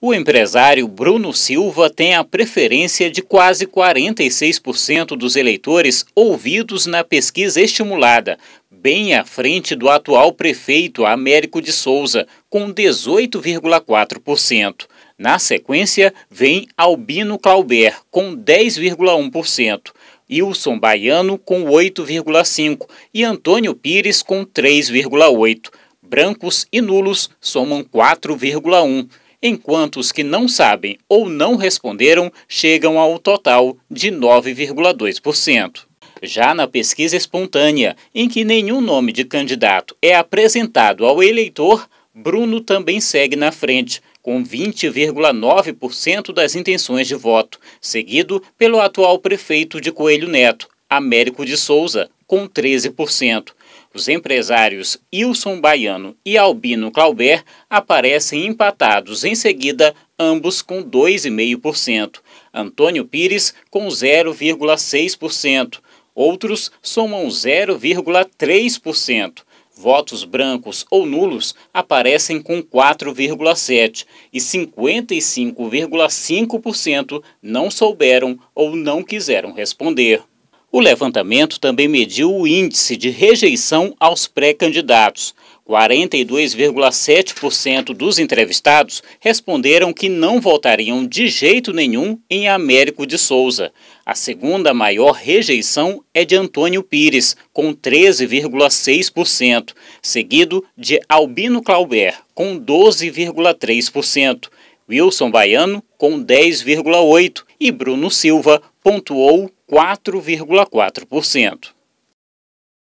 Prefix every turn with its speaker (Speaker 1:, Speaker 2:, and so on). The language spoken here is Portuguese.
Speaker 1: O empresário Bruno Silva tem a preferência de quase 46% dos eleitores ouvidos na pesquisa estimulada, bem à frente do atual prefeito Américo de Souza, com 18,4%. Na sequência, vem Albino Clauber, com 10,1%. Wilson Baiano com 8,5% e Antônio Pires com 3,8%. Brancos e nulos somam 4,1% enquanto os que não sabem ou não responderam chegam ao total de 9,2%. Já na pesquisa espontânea, em que nenhum nome de candidato é apresentado ao eleitor, Bruno também segue na frente, com 20,9% das intenções de voto, seguido pelo atual prefeito de Coelho Neto, Américo de Souza, com 13%. Os empresários Wilson Baiano e Albino Clauber aparecem empatados, em seguida, ambos com 2,5%. Antônio Pires com 0,6%. Outros somam 0,3%. Votos brancos ou nulos aparecem com 4,7% e 55,5% não souberam ou não quiseram responder. O levantamento também mediu o índice de rejeição aos pré-candidatos. 42,7% dos entrevistados responderam que não votariam de jeito nenhum em Américo de Souza. A segunda maior rejeição é de Antônio Pires, com 13,6%, seguido de Albino Clauber, com 12,3%, Wilson Baiano, com 10,8% e Bruno Silva, pontuou 4,4%.